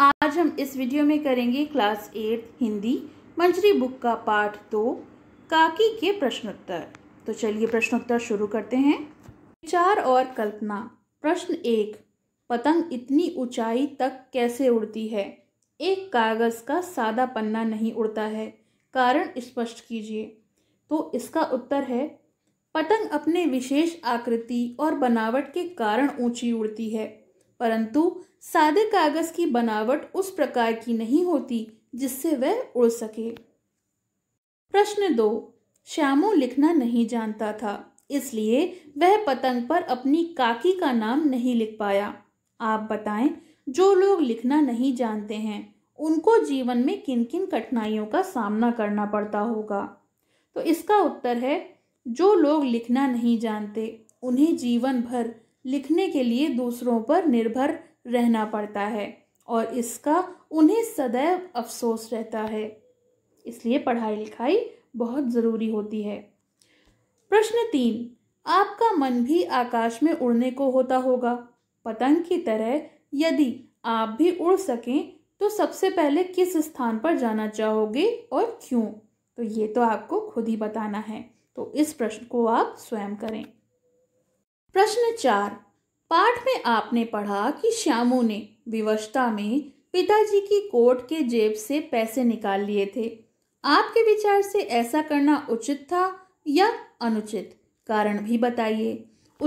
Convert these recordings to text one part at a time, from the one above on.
आज हम इस वीडियो में करेंगे class eight Hindi Manjari book का पाठ दो काकी के प्रश्नोत्तर तो चलिए प्रश्नोत्तर शुरू करते हैं विचार और कल्पना प्रश्न एक पतंग इतनी ऊंचाई तक कैसे उड़ती है एक कागज़ का सादा पन्ना नहीं उड़ता है कारण स्पष्ट कीजिए तो इसका उत्तर है पतंग अपने विशेष आकृति और बनावट के कारण ऊंची उड़ती है परंतु सादे कागज की बनावट उस प्रकार की नहीं होती जिससे वह उड़ सके प्रश्न दो श्यामू लिखना नहीं जानता था इसलिए वह पतंग पर अपनी काकी का नाम नहीं लिख पाया आप बताएं जो लोग लिखना नहीं जानते हैं उनको जीवन में किन किन कठिनाइयों का सामना करना पड़ता होगा तो इसका उत्तर है जो लोग लिखना नहीं जानते उन्हें जीवन भर लिखने के लिए दूसरों पर निर्भर रहना पड़ता है और इसका उन्हें सदैव अफसोस रहता है इसलिए पढ़ाई लिखाई बहुत ज़रूरी होती है प्रश्न तीन आपका मन भी आकाश में उड़ने को होता होगा पतंग की तरह यदि आप भी उड़ सकें तो सबसे पहले किस स्थान पर जाना चाहोगे और क्यों तो ये तो आपको खुद ही बताना है तो इस प्रश्न को आप स्वयं करें प्रश्न चार पाठ में आपने पढ़ा कि श्यामू ने विवशता में पिताजी की कोट के जेब से पैसे निकाल लिए थे आपके विचार से ऐसा करना उचित था या अनुचित कारण भी बताइए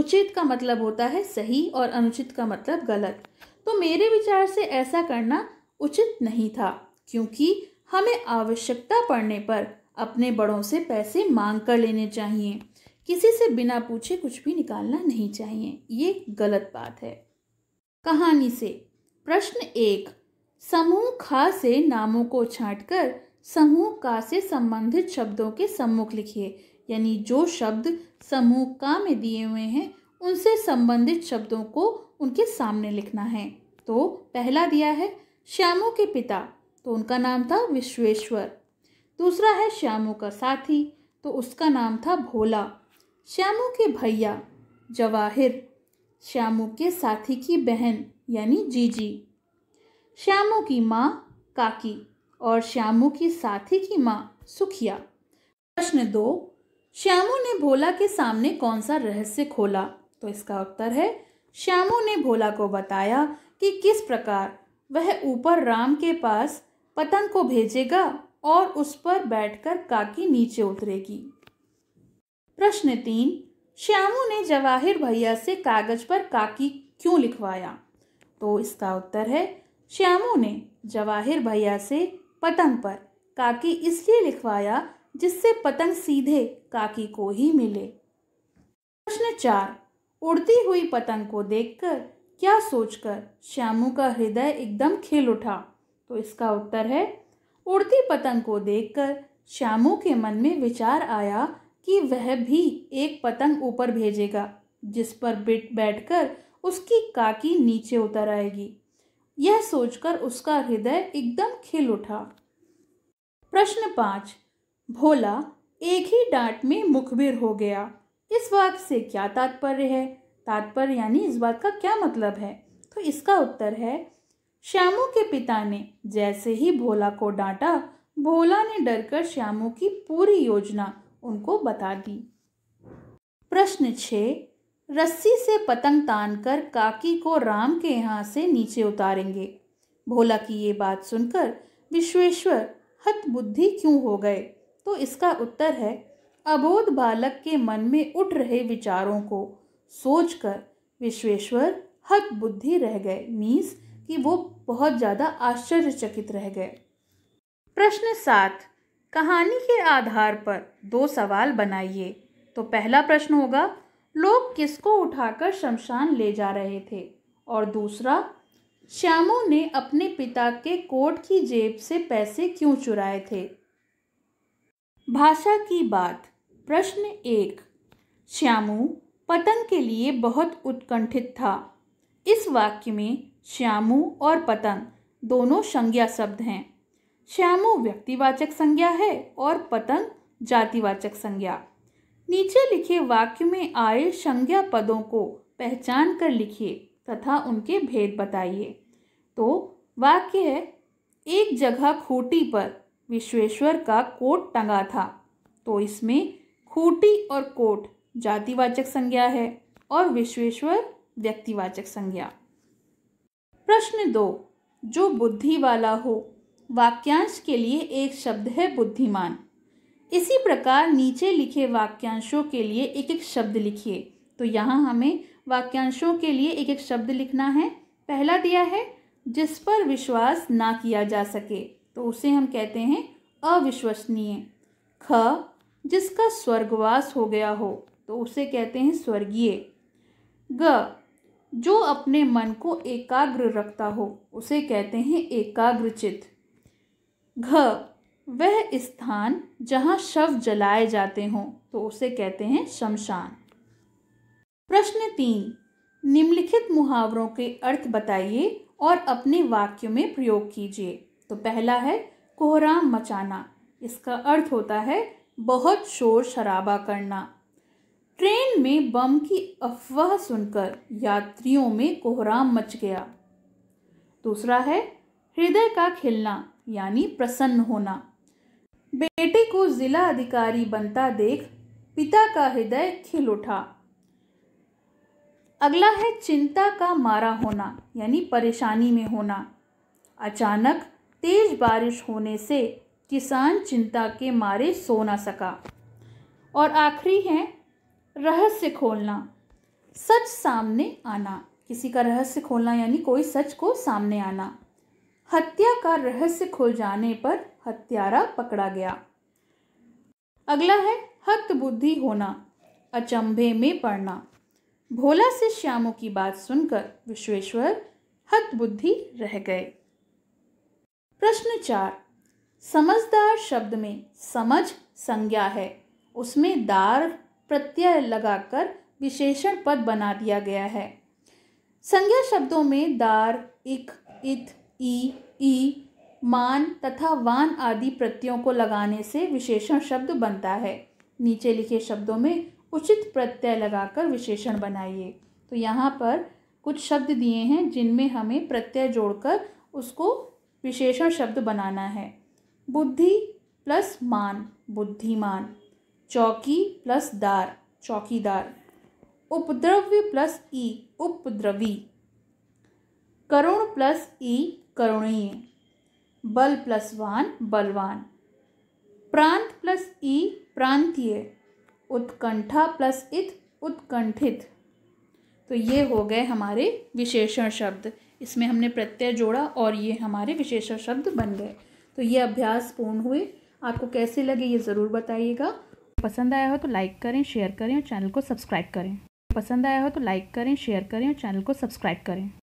उचित का मतलब होता है सही और अनुचित का मतलब गलत तो मेरे विचार से ऐसा करना उचित नहीं था क्योंकि हमें आवश्यकता पड़ने पर अपने बड़ों से पैसे मांग कर लेने चाहिए किसी से बिना पूछे कुछ भी निकालना नहीं चाहिए ये गलत बात है कहानी से प्रश्न एक समूह खा से नामों को छांटकर समूह का से संबंधित शब्दों के सम्मुख लिखिए यानी जो शब्द समूह का में दिए हुए हैं उनसे संबंधित शब्दों को उनके सामने लिखना है तो पहला दिया है श्यामू के पिता तो उनका नाम था विश्वेश्वर दूसरा है श्यामू का साथी तो उसका नाम था भोला श्यामू के भैया जवाहिर श्यामू के साथी की बहन यानी जीजी श्यामू की माँ काकी और श्यामू की साथी की माँ सुखिया प्रश्न दो श्यामू ने भोला के सामने कौन सा रहस्य खोला तो इसका उत्तर है श्यामू ने भोला को बताया कि किस प्रकार वह ऊपर राम के पास पतंग को भेजेगा और उस पर बैठकर काकी नीचे उतरेगी प्रश्न तीन श्यामू ने जवाहिर भैया से कागज पर काकी क्यों लिखवाया तो इसका उत्तर है श्यामू ने जवाहिर भैया से पतंग पर काकी इसलिए लिखवाया जिससे पतंग सीधे काकी को ही मिले प्रश्न चार उड़ती हुई पतंग को देखकर क्या सोचकर श्यामू का हृदय एकदम खिल उठा तो इसका उत्तर है उड़ती पतंग को देखकर श्यामू के मन में विचार आया कि वह भी एक पतंग ऊपर भेजेगा जिस पर बिट बैठकर उसकी काकी नीचे उतर आएगी यह सोचकर उसका हृदय एकदम खिल उठा प्रश्न पाँच भोला एक ही डांट में मुखबिर हो गया इस बात से क्या तात्पर्य है तात्पर्य यानी इस बात का क्या मतलब है तो इसका उत्तर है श्यामू के पिता ने जैसे ही भोला को डांटा भोला ने डरकर श्यामू की पूरी योजना उनको बता दी प्रश्न छ रस्सी से पतंग तान कर काकी को राम के यहाँ से नीचे उतारेंगे भोला की ये बात सुनकर विश्वेश्वर हत बुद्धि क्यों हो गए तो इसका उत्तर है अबोध बालक के मन में उठ रहे विचारों को सोचकर विश्वेश्वर हत बुद्धि रह गए मीन्स कि वो बहुत ज़्यादा आश्चर्यचकित रह गए प्रश्न सात कहानी के आधार पर दो सवाल बनाइए तो पहला प्रश्न होगा लोग किसको उठाकर शमशान ले जा रहे थे और दूसरा श्यामू ने अपने पिता के कोट की जेब से पैसे क्यों चुराए थे भाषा की बात प्रश्न एक श्यामू पतंग के लिए बहुत उत्कंठित था इस वाक्य में श्यामू और पतंग दोनों संज्ञा शब्द हैं श्यामो व्यक्तिवाचक संज्ञा है और पतंग जातिवाचक संज्ञा नीचे लिखे वाक्य में आए संज्ञा पदों को पहचान कर लिखिए तथा उनके भेद बताइए तो वाक्य है एक जगह खूटी पर विश्वेश्वर का कोट टंगा था तो इसमें खूटी और कोट जातिवाचक संज्ञा है और विश्वेश्वर व्यक्तिवाचक संज्ञा प्रश्न दो जो बुद्धि वाला हो वाक्यांश के लिए एक शब्द है बुद्धिमान इसी प्रकार नीचे लिखे वाक्यांशों के लिए एक एक शब्द लिखिए तो यहाँ हमें वाक्यांशों के लिए एक एक शब्द लिखना है पहला दिया है जिस पर विश्वास ना किया जा सके तो उसे हम कहते हैं अविश्वसनीय ख जिसका स्वर्गवास हो गया हो तो उसे कहते हैं स्वर्गीय ग जो अपने मन को एकाग्र रखता हो उसे कहते हैं एकाग्रचित घ वह स्थान जहां शव जलाए जाते हों तो उसे कहते हैं शमशान प्रश्न तीन निम्नलिखित मुहावरों के अर्थ बताइए और अपने वाक्यों में प्रयोग कीजिए तो पहला है कोहराम मचाना इसका अर्थ होता है बहुत शोर शराबा करना ट्रेन में बम की अफवाह सुनकर यात्रियों में कोहराम मच गया दूसरा है हृदय का खिलना यानी प्रसन्न होना बेटे को जिला अधिकारी बनता देख पिता का हृदय खिल उठा अगला है चिंता का मारा होना यानी परेशानी में होना अचानक तेज बारिश होने से किसान चिंता के मारे सो ना सका और आखिरी है रहस्य खोलना सच सामने आना किसी का रहस्य खोलना यानी कोई सच को सामने आना हत्या का रहस्य खुल जाने पर हत्यारा पकड़ा गया अगला है हत बुद्धि होना अचंभे में पड़ना भोला से श्यामू की बात सुनकर विश्वेश्वर हत बुद्धि रह गए प्रश्न चार समझदार शब्द में समझ संज्ञा है उसमें दार प्रत्यय लगाकर विशेषण पद बना दिया गया है संज्ञा शब्दों में दार इक इत ई ई मान तथा वान आदि प्रत्ययों को लगाने से विशेषण शब्द बनता है नीचे लिखे शब्दों में उचित प्रत्यय लगाकर विशेषण बनाइए तो यहाँ पर कुछ शब्द दिए हैं जिनमें हमें प्रत्यय जोड़कर उसको विशेषण शब्द बनाना है बुद्धि प्लस मान बुद्धिमान चौकी प्लस दार चौकीदार उपद्रव्य प्लस ई उपद्रवी करुण प्लस ई करुणीय बल प्लस वान बलवान प्रांत प्लस ई प्रांतीय उत्कंठा प्लस इत उत्कंठित तो ये हो गए हमारे विशेषण शब्द इसमें हमने प्रत्यय जोड़ा और ये हमारे विशेषण शब्द बन गए तो ये अभ्यास पूर्ण हुए आपको कैसे लगे ये ज़रूर बताइएगा पसंद आया हो तो लाइक करें शेयर करें और चैनल को सब्सक्राइब करें पसंद आया हो तो लाइक करें शेयर करें और चैनल को सब्सक्राइब करें